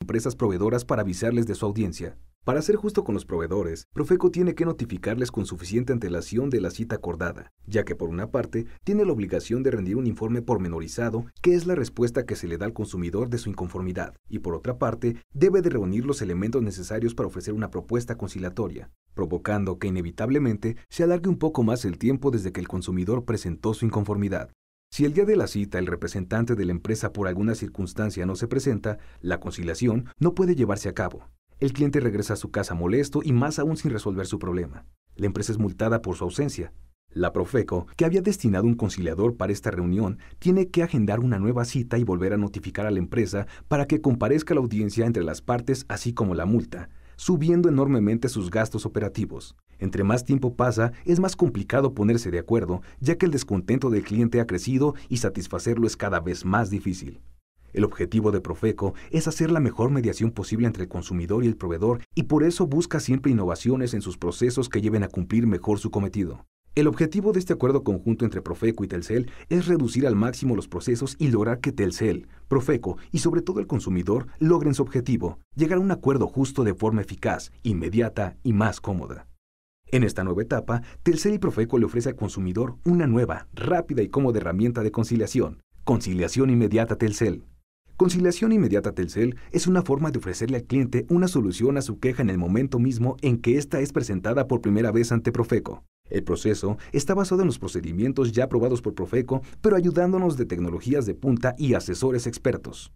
empresas proveedoras para avisarles de su audiencia. Para ser justo con los proveedores, Profeco tiene que notificarles con suficiente antelación de la cita acordada, ya que por una parte tiene la obligación de rendir un informe pormenorizado, que es la respuesta que se le da al consumidor de su inconformidad, y por otra parte debe de reunir los elementos necesarios para ofrecer una propuesta conciliatoria, provocando que inevitablemente se alargue un poco más el tiempo desde que el consumidor presentó su inconformidad. Si el día de la cita el representante de la empresa por alguna circunstancia no se presenta, la conciliación no puede llevarse a cabo. El cliente regresa a su casa molesto y más aún sin resolver su problema. La empresa es multada por su ausencia. La Profeco, que había destinado un conciliador para esta reunión, tiene que agendar una nueva cita y volver a notificar a la empresa para que comparezca la audiencia entre las partes así como la multa subiendo enormemente sus gastos operativos. Entre más tiempo pasa, es más complicado ponerse de acuerdo, ya que el descontento del cliente ha crecido y satisfacerlo es cada vez más difícil. El objetivo de Profeco es hacer la mejor mediación posible entre el consumidor y el proveedor y por eso busca siempre innovaciones en sus procesos que lleven a cumplir mejor su cometido. El objetivo de este acuerdo conjunto entre Profeco y Telcel es reducir al máximo los procesos y lograr que Telcel, Profeco y sobre todo el consumidor logren su objetivo, llegar a un acuerdo justo de forma eficaz, inmediata y más cómoda. En esta nueva etapa, Telcel y Profeco le ofrece al consumidor una nueva, rápida y cómoda herramienta de conciliación, Conciliación Inmediata Telcel. Conciliación Inmediata Telcel es una forma de ofrecerle al cliente una solución a su queja en el momento mismo en que ésta es presentada por primera vez ante Profeco. El proceso está basado en los procedimientos ya aprobados por Profeco, pero ayudándonos de tecnologías de punta y asesores expertos.